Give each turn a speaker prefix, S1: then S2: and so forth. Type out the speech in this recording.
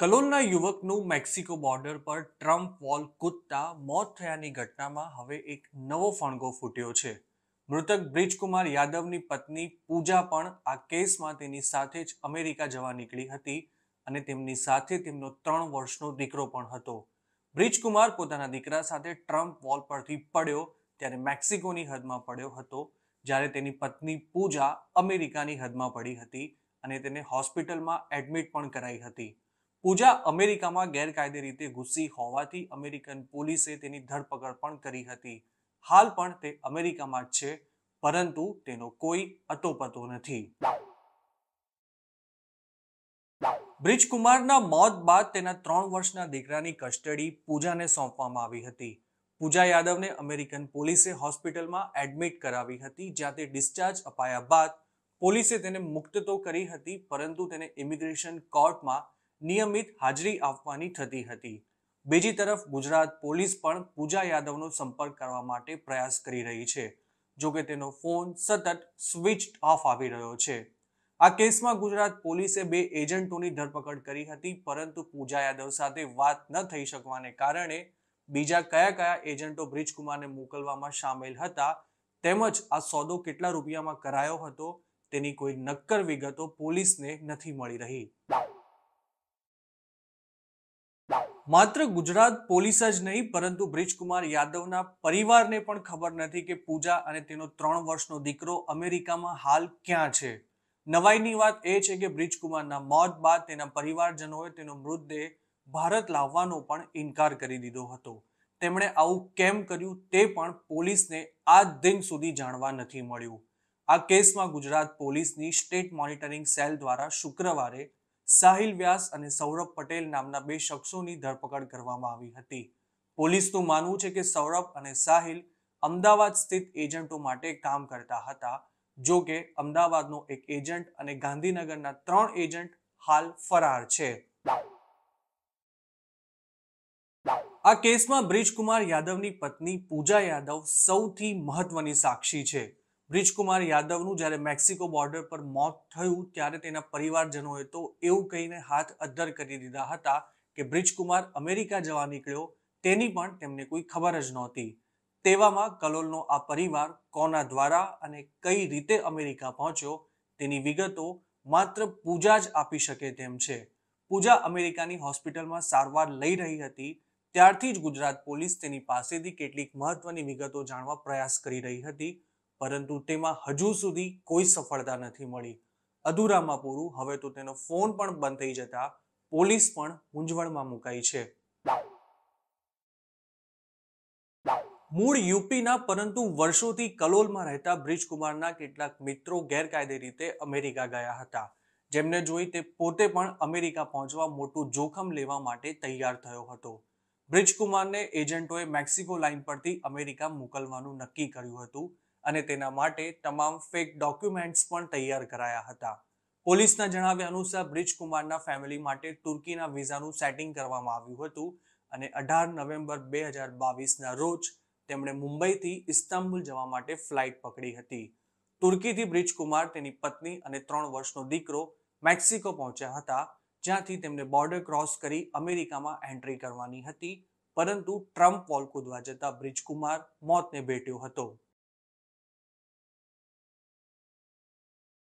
S1: કલોલના યુવકનું Mexico border પર Trump wall કૂદતા મોત થયાની ઘટનામાં હવે એક નવો ફણગો ફૂટ્યો છે મૃતક બ્રિજકુમાર યાદવની પત્ની પૂજા પણ આ કેસમાં તેની સાથે જ અમેરિકા જવા નીકળી હતી અને તેમની સાથે તેમનો ત્રણ વર્ષનો દીકરો પણ હતો બ્રિજકુમાર પોતાના દીકરા સાથે ટ્રમ્પ વોલ પરથી પડ્યો ત્યારે મેક્સિકોની હદમાં પડ્યો હતો જ્યારે તેની પત્ની પૂજા અમેરિકાની હદમાં પડી હતી અને તેને હોસ્પિટલમાં એડમિટ પણ કરાઈ હતી પૂજા અમેરિકામાં ગેરકાયદે રીતે ઘૂસી હોવાથી અમેરિકન પોલીસે તેની ધરપકડ પણ કરી હતી હાલ પણ તે અમેરિકામાં જ છે પરંતુ તેનો કોઈ અતોપતો નથી બ્રિજકુમારના મોત બાદ તેના ત્રણ વર્ષના દીકરાની કસ્ટડી પૂજાને સોંપવામાં આવી હતી પૂજા યાદવને અમેરિકન પોલીસે હોસ્પિટલમાં એડમિટ કરાવી હતી જ્યાં તે ડિસ્ચાર્જ અપાયા બાદ પોલીસે તેને મુક્ત તો કરી હતી પરંતુ તેને ઇમિગ્રેશન કોર્ટમાં નિયમિત હાજરી આપવાની થતી હતી બીજી તરફ ગુજરાત પોલીસ પણ પૂજા યાદવનો સંપર્ક કરવા માટે પ્રયાસ કરી રહી છે જોકે તેનો ફોન સતત સ્વિચ ઓફ આવી રહ્યો છે આ કેસમાં ગુજરાત પોલીસે બે એજન્ટોની ધરપકડ કરી હતી પરંતુ પૂજા યાદવ સાથે વાત ન થઈ શકવાને કારણે બીજા કયા કયા એજન્ટો બ્રિજકુમારને મોકલવામાં સામેલ હતા તેમજ આ સોદો કેટલા રૂપિયામાં કરાયો હતો તેની કોઈ નક્કર વિગતો પોલીસને નથી મળી રહી માત્ર ગુજરાત પોલીસ જ નહીં પરંતુ બ્રિજકુમાર યાદવના પરિવારને પણ ખબર નથી કે પૂજા અને તેનો ત્રણ વર્ષનો દીકરો અમેરિકામાં હાલ ક્યાં છે નવાઈની વાત એ છે કે બ્રિજકુમારના મોત બાદ તેના પરિવારજનોએ તેનો મૃતદેહ ભારત લાવવાનો પણ ઇનકાર કરી દીધો હતો તેમણે આવું કેમ કર્યું તે પણ પોલીસને આ દિન સુધી જાણવા નથી મળ્યું આ કેસમાં ગુજરાત પોલીસની સ્ટેટ મોનિટરિંગ સેલ દ્વારા શુક્રવારે સાહિલ વ્યાસ અને સૌરભ પટેલ નામના બે શખ્સોની ધરપકડ કરવામાં આવી હતી પોલીસનું માનવું છે કે સૌરભ અને સાહિલ અમદાવાદ સ્થિત એજન્ટો માટે કામ કરતા હતા જો કે અમદાવાદનો એક એજન્ટ અને ગાંધીનગરના ત્રણ એજન્ટ હાલ ફરાર છે આ કેસમાં બ્રિજકુમાર યાદવની પત્ની પૂજા યાદવ સૌથી મહત્વની સાક્ષી છે બ્રિજકુમાર યાદવનું જ્યારે મેક્સિકો બોર્ડર પર મોત થયું ત્યારે તેના પરિવારજનોએ તો એવું કહીને હાથ અદ્ધર કરી દીધા હતા કે બ્રિજકુમાર અમેરિકા જવા નીકળ્યો તેની પણ તેમને કોઈ ખબર જ નહોતી તેવામાં કલોલનો આ પરિવાર કોના દ્વારા અને કઈ રીતે અમેરિકા પહોંચ્યો તેની વિગતો માત્ર પૂજા જ આપી શકે તેમ છે પૂજા અમેરિકાની હોસ્પિટલમાં સારવાર લઈ રહી હતી ત્યારથી જ ગુજરાત પોલીસ તેની પાસેથી કેટલીક મહત્વની વિગતો જાણવા પ્રયાસ કરી રહી હતી પરંતુ તેમાં હજુ સુધી કોઈ સફળતા નથી મળી અધૂરામાં પૂરું હવે તો તેનો ફોન પણ બંધ થઈ જતા પોલીસ પણ મૂંઝવણમાં મુકાઈ છે મૂળ યુપીના પરંતુ વર્ષોથી કલોલમાં રહેતા બ્રિજકુમારના કેટલાક મિત્રો ગેરકાયદે રીતે અમેરિકા ગયા હતા જેમને જોઈ તે પોતે પણ અમેરિકા પહોંચવા મોટું જોખમ લેવા માટે તૈયાર થયો હતો બ્રિજકુમારને એજન્ટોએ મેક્સિકો લાઇન પરથી અમેરિકા મોકલવાનું નક્કી કર્યું હતું અને તેના માટે તમામ ફેક ડોક્યુમેન્ટ્સ પણ તૈયાર કરાયા હતા પોલીસના જણાવ્યા અનુસાર બ્રિજકુમારના ફેમિલી માટે તુર્કીના વિઝાનું સેટિંગ કરવામાં આવ્યું હતું અને અઢાર નવેમ્બર બે હજાર બાવીસના રોજ તેમણે મુંબઈથી ઇસ્તાંબુલ જવા માટે ફ્લાઇટ પકડી હતી તુર્કીથી બ્રિજકુમાર તેની પત્ની અને ત્રણ વર્ષનો દીકરો મેક્સિકો પહોંચ્યા હતા જ્યાંથી તેમને બોર્ડર ક્રોસ કરી અમેરિકામાં એન્ટ્રી કરવાની હતી પરંતુ ટ્રમ્પ વોલ કૂદવા જતા બ્રિજકુમાર મોતને ભેટ્યો હતો